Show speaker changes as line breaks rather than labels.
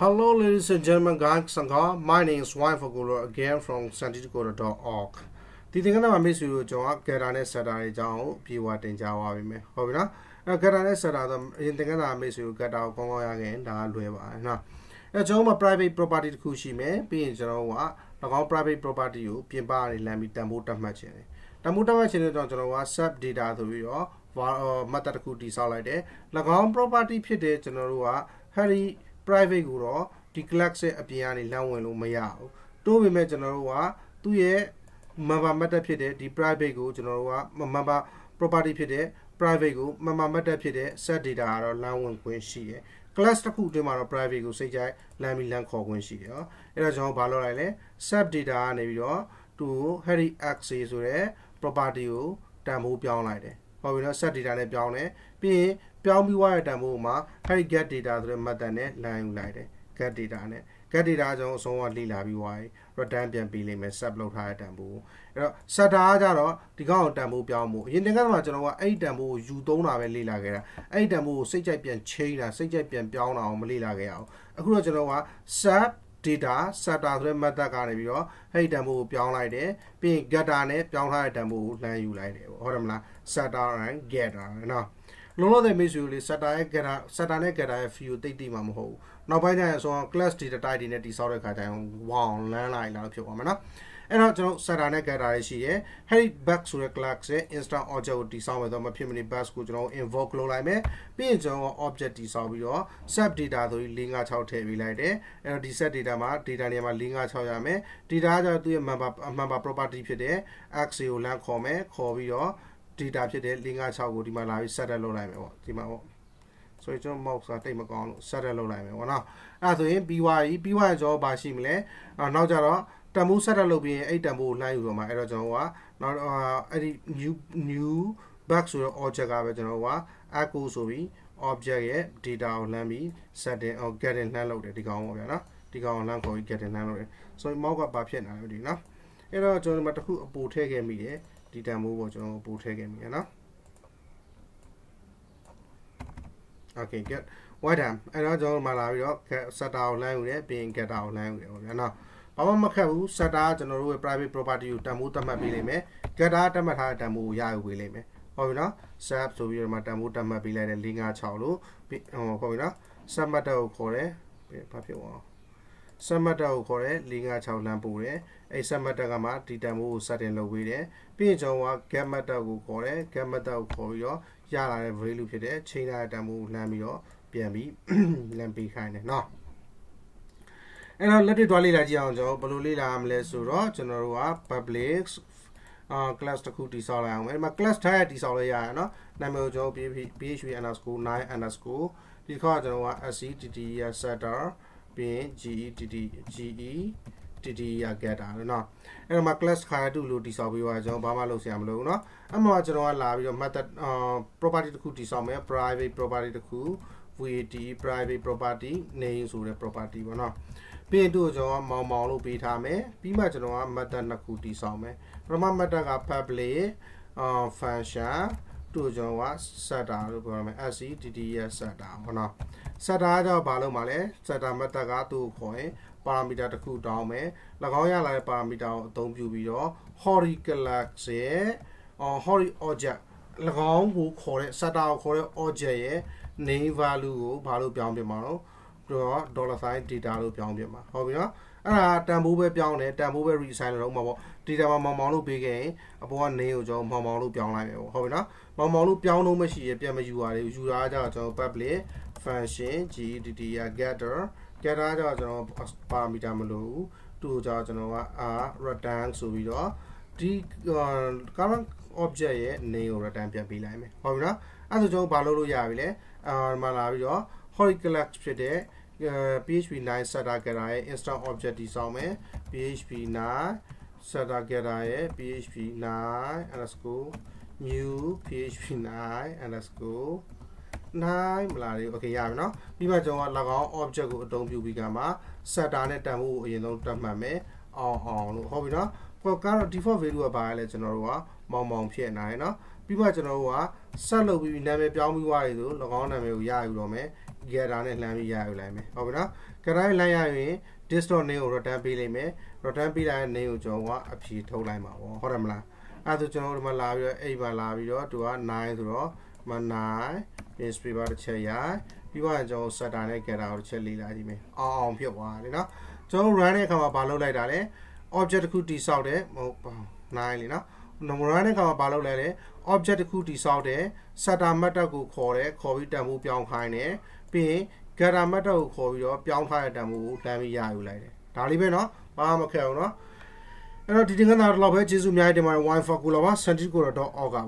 Hello, ladies and gentlemen, guys and girls. My name is Wife Ogoro again from santiago.org. ဒီသင်ခန်းမှာမိတ်ဆွေတို့ကျွန်တော်က Gata နဲ့ Setter တွေအကြောင်းပြေဝတင်ကြားပါပြီမယ်။ဟုတ်ပြီနော်။အဲ Gata နဲ့ Setter ဆိုအရင်သင်ခန်းမှာမိတ်ဆွေတို့ Gata ကိုကောင်းကောင်းရခဲ့ဒါလွယ်ပါတယ်နော်။အဲကျွန်တော်မှာ private property တစ်ခုရှိမယ်။ပြီးရင်ကျွန်တော်က၎င်း private property ကိုပြင်ပကနေလမ်းပြီးတန်ဖိုးတက်မှတ်ခြင်းတယ်။တန်ဖိုးတက်မှတ်ခြင်းတဲ့တော့ကျွန်တော်က sub data ဆိုပြီးတော့မှတ်တပ်တစ်ခုတည်ဆောက်လိုက်တယ်။၎င်း property ဖြစ်တဲ့ကျွန်တော်တို့က Harry private ကိုတော့ဒီ clerk ရဲ့အပြင်ကနေလမ်းဝင်လို့မရဘူးတိုးပေမဲ့ကျွန်တော်တို့ကသူ့ရဲ့ member method ဖြစ်တဲ့ဒီ private ကိုကျွန်တော်တို့က member property ဖြစ်တဲ့ private ကို member method ဖြစ်တဲ့ set data ကတော့လမ်းဝင်ခွင့်ရှိတယ် class တစ်ခုအတွင်းမှာတော့ private ကိုစိတ်ကြိုက်လမ်းပြီးလမ်းခေါ်ခွင့်ရှိတယ်နော်အဲ့တော့ကျွန်တော်ဘာလုပ်လိုက်လဲ sub data ကနေပြီးတော့သူ heady axis ဆိုတဲ့ property ကိုတန်ဖိုးပြောင်းလိုက်တယ် formula set data နဲ့ပြောင်းတယ်ပြီးရင်ပြောင်းပြီးွားတဲ့တန်ဖိုးမှာအဲဒီ get data ဆိုတဲ့မှတ်တမ်းနဲ့လမ်းယူလိုက်တယ် get data နဲ့ get data အကြောင်းအဆုံးအလေ့လာပြီးွားရင် return ပြန်ပေးလိမ့်မယ် sub လုပ်ထားတဲ့တန်ဖိုးအဲ့တော့ setter ကတော့ဒီကောင်ကိုတန်ဖိုးပြောင်းမှုအရင်တကယ်ကကျွန်တော်ကအဲ့ဒီတန်ဖိုးကိုယူသုံးတာပဲလေ့လာခဲ့တာအဲ့ဒီတန်ဖိုးကိုစိတ်ကြိုက်ပြန် change တာစိတ်ကြိုက်ပြန်ပြောင်းတာအောင်မလေ့လာခဲ့ရအောင်အခုတော့ကျွန်တော်က sub data setter ဆိုတဲ့ method ကနေပြီးတော့အဲ့ဒီတန်ဖိုးကိုပြောင်းလိုက်တယ်ပြီးရင် getter နဲ့ပြောင်းထားတဲ့တန်ဖိုးကိုလှမ်းယူလိုက်တယ်ပေါ့ဟုတ်တယ်မလား setter and getter နော်လုံးလုံးတဲ့မိတ်ဆွေလေး setter ရဲ့ getter setter နဲ့ getter ရဲ့ view တိတ်တိတ်မှာမဟုတ်ဘူးနောက်ပိုင်းကျရင်ဆိုတော့ class data type တွေနဲ့တိဆောက်တဲ့ခါကျရင် wow လမ်းလိုက်လာလို့ဖြစ်ပါမယ်နော်အဲ့တော့ကျွန်တော် setter နဲ့ getter တွေရှိရယ် helix back ဆိုတဲ့ class ရဲ့ instant object ကိုတည်ဆောက်မယ်ဆိုတော့မဖြစ်မနေ bus ကိုကျွန်တော် invoke လုပ်လိုက်မယ်ပြီးရင်ကျွန်တော် object တည်ဆောက်ပြီးတော့ set data ဆိုပြီး656ထည့်ပေးလိုက်တယ်အဲ့တော့ဒီ set data မှာ data နေရာမှာ656ရမယ် data ကသူ့ရဲ့ member member property ဖြစ်တဲ့ x ကိုလမ်းခေါ်မယ်ခေါ်ပြီးတော့ data ဖြစ်တဲ့656ကိုဒီမှာလာပြီး set လုပ်လိုက်မယ်ပေါ့ဒီမှာပေါ့ဆိုရင်ကျွန်တော် mouse ကတိတ်မကောင်းလို့ set လုပ်လိုက်မယ်ပေါ့နော်အဲ့ဒါဆိုရင်ပြီးွားပြီပြီးွားရင်ကျွန်တော်ဘာရှိမလဲနောက်ကြတော့တန်ဖိုး setup လုပ်ပြီးရင်အဲ့တန်ဖိုးကိုလှမ်းယူတော့မှာအဲ့တော့ကျွန်တော်ကနောက်အဲ့ဒီ new new back ဆိုတော့ object ကပဲကျွန်တော်က echo ဆိုပြီး object ရဲ့ data ကိုလှမ်းပြီး setting or getting လှမ်းလုပ်တယ်ဒီကောင်ပေါ့ဗျာနော်ဒီကောင်လမ်းခေါ်ပြီး getting လှမ်းလုပ်တယ်ဆိုတော့ mouse ကဘာဖြစ်နေလဲဒီနော်အဲ့တော့ကျွန်တော်ဒီမှာတစ်ခုအပိုထည့်ခဲ့မိတယ်ဒီတန်ဖိုးပေါ့ကျွန်တော်အပိုထည့်ခဲ့မိရနော် okay get white ham အဲ့တော့ကျွန်တော်ဒီမှာလာပြီးတော့ setter ကိုလှမ်းယူတယ်ပြီးရင် getter ကိုလှမ်းယူတယ်ပေါ့ဗျာနော်ဘာမှမခက်ဘူး setter ကျွန်တော်တို့ရဲ့ private property ကိုတန်ဖိုးသတ်မှတ်ပေးလိမ့်မယ် getter တတ်မှတ်ထားတဲ့တန်ဖိုးကိုရယူပေးလိမ့်မယ်ဟုတ်ပြီနော် sub ဆိုပြီးတော့မှတန်ဖိုးတတ်မှတ်ပေးလိုက်တဲ့656လို့ဟိုဟုတ်ပြီနော် submatter ကိုခေါ်တယ်ဘာဖြစ်အောင် submatter ကိုခေါ်တယ်656လမ်းပို့တယ်အဲ့ submatter ကမှဒီတန်ဖိုးကို setting လုပ်ပေးတယ်ပြီးရင်ကျွန်တော်က getmatter ကိုခေါ်တယ် getmatter ကိုခေါ်ပြီးတော့ရလာတဲ့ value ဖြစ်တဲ့ chain တဲ့တန်ဖိုးကိုလမ်းပြီးတော့ပြန်ပြီးလမ်းပေးခိုင်းတယ်နော်အဲ့တော့လက်တွေ့သွားလေ့လာကြည့်အောင်ကျွန်တော်ဘယ်လိုလေ့လာရမလဲဆိုတော့ကျွန်တော်တို့က public အာ class တစ်ခုတိဆောက်လိုက်အောင်အဲ့မှာ class type တိဆောက်လိုက်ရအောင်နော်နာမည်ကိုကျွန်တော် php_9_ ဒီခေါက်ကျွန်တော်က sctt setter ပြီးရင် gett ge tt ရ getter လို့နော်အဲ့တော့မှာ class ခါတူလို့တိဆောက်ပြီးတော့ကျွန်တော်ဘာမှလုပ်ဆရာမလိုဘူးနော်အဲ့မှာကျွန်တော်ကလာပြီးတော့ method property တစ်ခုတိဆောက်မယ် private property တစ်ခု VAT private property name ဆိုတဲ့ property ပေါ့နော်ပြီးရင်သူ့ကိုကျွန်တော်ကမောင်မောင်လို့ပေးထားမယ်ပြီးမှကျွန်တော်ကမတ်တက်နှစ်ခုတည်ဆောင်မယ်ပထမမတ်တက်က public function သူ့ကိုကျွန်တော်က setter လို့ပြောရမယ် scdd ရဲ့ setter ဟုတ်နော် setter ကတော့ဘာလို့မလဲ setter မတ်တက်ကသူ့ကိုခေါ်ရင်ပါရာမီတာတစ်ခုတောင်းမယ်၎င်းရလာတဲ့ပါရာမီတာကိုအသုံးပြုပြီးတော့ horizontal ရဲ့ horizontal object ၎င်းကိုခေါ်တဲ့ setter ကိုခေါ်တဲ့ object ရဲ့ name value ကိုဘာလို့ပြောင်းပြမှာလဲပြီးတော့ dollar sign data လို့ပြောင်းပြမှာဟုတ်ပြီနော်အဲ့ဒါတန်ဖိုးပဲပြောင်းတယ်တန်ဖိုးပဲ resign လုပ်မှာပေါ့ data မှာမောင်မောင်လို့ပေးခဲ့ရင်အပေါ်ကနေကိုကျွန်တော်မောင်မောင်လို့ပြောင်းလိုက်မယ်ပေါ့ဟုတ်ပြီနော်မောင်မောင်လို့ပြောင်းလို့မရှိရပြန်မယူရတယ်ယူတာကြတော့ကျွန်တော် public function gdd getter getter ကြတော့ကျွန်တော် parameter မလိုဘူးသူ့ကိုကြတော့ကျွန်တော်က r return ဆိုပြီးတော့ဒီ current object ရဲ့ name ကို return ပြန်ပေးလိုက်မယ်ဟုတ်ပြီနော်အဲ့ဒါဆိုကျွန်တော်ဘာလုပ်လို့ရပြီလဲအာဒီမှာလာပြီးတော့ Horiclex ဖြစ်တဲ့ PHP 9 setter getter ရဲ့ instant object တည်ဆောင်မယ် PHP 9 setter getter ရဲ့ PHP 9 _new PHP 9 9မလားလေး okay ရပြီเนาะပြီးမှကျွန်တော်က၎င်း object ကိုအသုံးပြုပြီးကမှ setter နဲ့တန်ဖိုးကိုအရင်ဆုံးတတ်မှတ်မယ်အောင်အောင်လို့ဟုတ်ပြီเนาะကိုကတော့ default value ကဘာလဲကျွန်တော်တို့ကမောင်မောင်ဖြစ်နေတယ်เนาะပြီးမှကျွန်တော်တို့က set လုပ်ပြီးနာမည်ပြောင်းပြီးွားရည်ဆို၎င်းနာမည်ကိုရယူတော့မယ် gear နဲ့လှမ်းပြီးရယူလိုက်မယ်ဟုတ်ပြီနော် gear နဲ့လှမ်းရရင် distort name ကို return ပေးလိုက်မယ် return ပေးလိုက်တဲ့ name ကိုကျွန်တော်ကအဖြေထုတ်လိုက်မှာပေါ့ဟုတ်တယ်မလားအဲ့ဒါဆိုကျွန်တော်တို့ဒီမှာလာပြီးတော့8ပါလာပြီးတော့သူက9ဆိုတော့မ9 pin spreader တစ်ချက်ရိုက်ပြီးတော့ကျွန်တော် setter နဲ့ gear ကိုတစ်ချက်လေးလာကြည့်မယ်အောင်အောင်ဖြစ်သွားတယ်နော်ကျွန်တော် run တဲ့အခါမှာဘာလုပ်လိုက်တာလဲ object တစ်ခုတိဆောက်တယ်ဟုတ်ပါ9လေနော်နမရနဲ့ကဘာလုပ်လဲလဲ object တစ်ခုတိဆောက်တယ် setter method ကိုခေါ်တယ်ခေါ်ပြီးတန်ဖိုးပြောင်းခိုင်းတယ်ပြီးရင်ဂရမတ်တော့ခေါ်ပြီးတော့ပြောင်းထားတဲ့တန်ဖိုးကိုတန်းပြီးရယူလိုက်တယ်ဒါလေးပဲเนาะဘာမှမခက်အောင်เนาะအဲ့တော့ဒီတင်္ဂနာတော့လောက်ပဲကျေးဇူးအများကြီးတင်ပါတယ် wifi cooler ပါ santico.org